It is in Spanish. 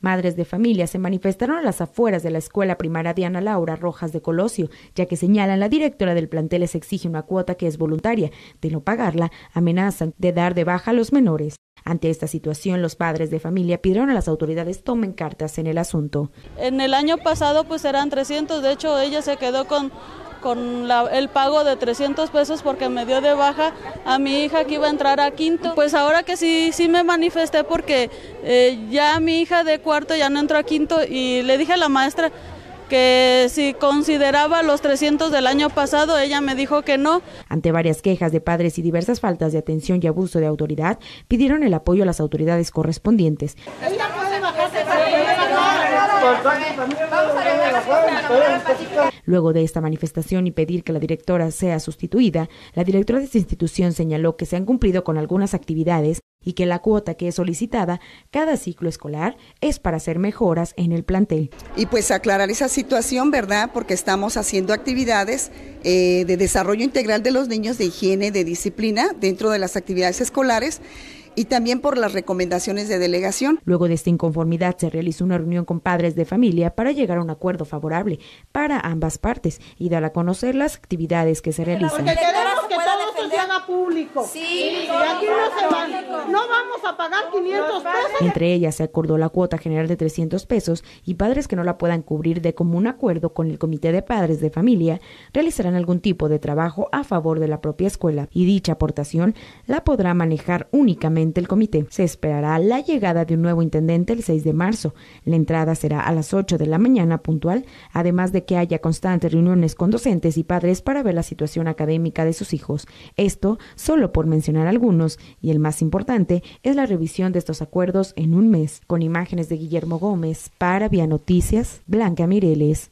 Madres de familia se manifestaron a las afueras de la escuela primaria Diana Laura Rojas de Colosio, ya que señalan la directora del plantel les exige una cuota que es voluntaria. De no pagarla, amenazan de dar de baja a los menores. Ante esta situación, los padres de familia pidieron a las autoridades tomen cartas en el asunto. En el año pasado pues eran 300, de hecho ella se quedó con con el pago de 300 pesos porque me dio de baja a mi hija que iba a entrar a quinto. Pues ahora que sí, sí me manifesté porque eh, ya mi hija de cuarto ya no entró a quinto y le dije a la maestra que si consideraba los 300 del año pasado, ella me dijo que no. Ante varias quejas de padres y diversas faltas de atención y abuso de autoridad, pidieron el apoyo a las autoridades correspondientes. Luego de esta manifestación y pedir que la directora sea sustituida, la directora de esta institución señaló que se han cumplido con algunas actividades y que la cuota que es solicitada cada ciclo escolar es para hacer mejoras en el plantel. Y pues aclarar esa situación, ¿verdad? Porque estamos haciendo actividades eh, de desarrollo integral de los niños, de higiene, de disciplina dentro de las actividades escolares y también por las recomendaciones de delegación. Luego de esta inconformidad se realizó una reunión con padres de familia para llegar a un acuerdo favorable para ambas partes y dar a conocer las actividades que se realizan. Porque queremos que todo público. No vamos a pagar 500 pesos. Entre ellas se acordó la cuota general de 300 pesos y padres que no la puedan cubrir de común acuerdo con el Comité de Padres de Familia realizarán algún tipo de trabajo a favor de la propia escuela y dicha aportación la podrá manejar únicamente el comité. Se esperará la llegada de un nuevo intendente el 6 de marzo. La entrada será a las 8 de la mañana puntual, además de que haya constantes reuniones con docentes y padres para ver la situación académica de sus hijos. Esto solo por mencionar algunos y el más importante es la revisión de estos acuerdos en un mes, con imágenes de Guillermo Gómez para Vía Noticias, Blanca Mireles.